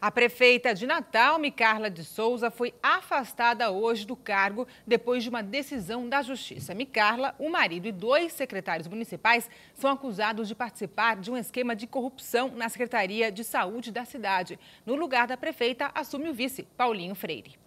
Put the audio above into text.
A prefeita de Natal, Micarla de Souza, foi afastada hoje do cargo depois de uma decisão da Justiça. Micarla, o marido e dois secretários municipais são acusados de participar de um esquema de corrupção na Secretaria de Saúde da cidade. No lugar da prefeita, assume o vice, Paulinho Freire.